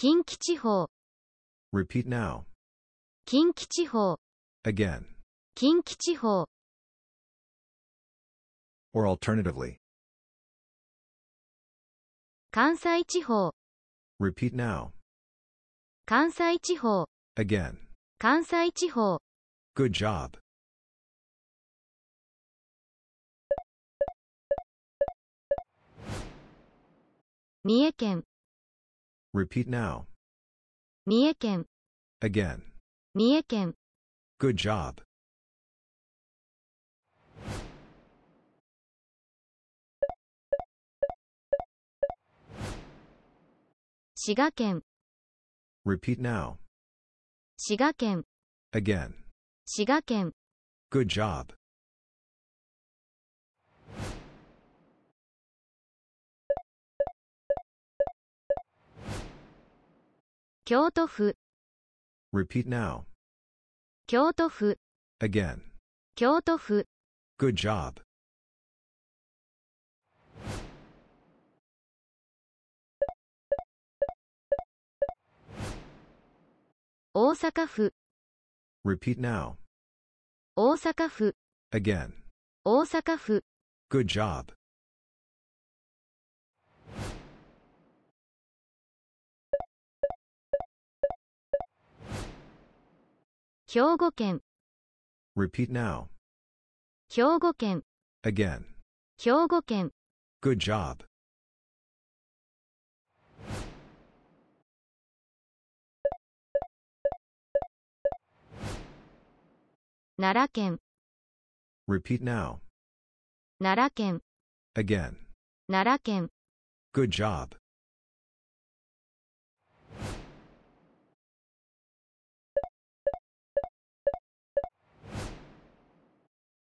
近畿地方 Repeat now. 近畿地方 Again. 近畿地方 Or alternatively. 関西地方 Repeat now. 関西地方 Again. 関西地方 Good job. 三重県 Repeat now. Again. Good job. 三重県、Good Repeat now. Again. 滋賀県、Again. Good job. 京都府 Repeat now. 京都府 Again. 京都府 Good job. Osaka Repeat now. Osaka Again. Osaka Good job. Kyogoken. Repeat now. Kyogoken. Again. Kyogoken. Good job. Naraken. Repeat now. Naraken. Again. Naraken. Good job.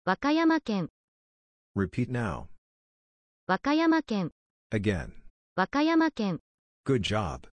和歌山県 Repeat now. 和歌山県 Again. 和歌山県 Good job.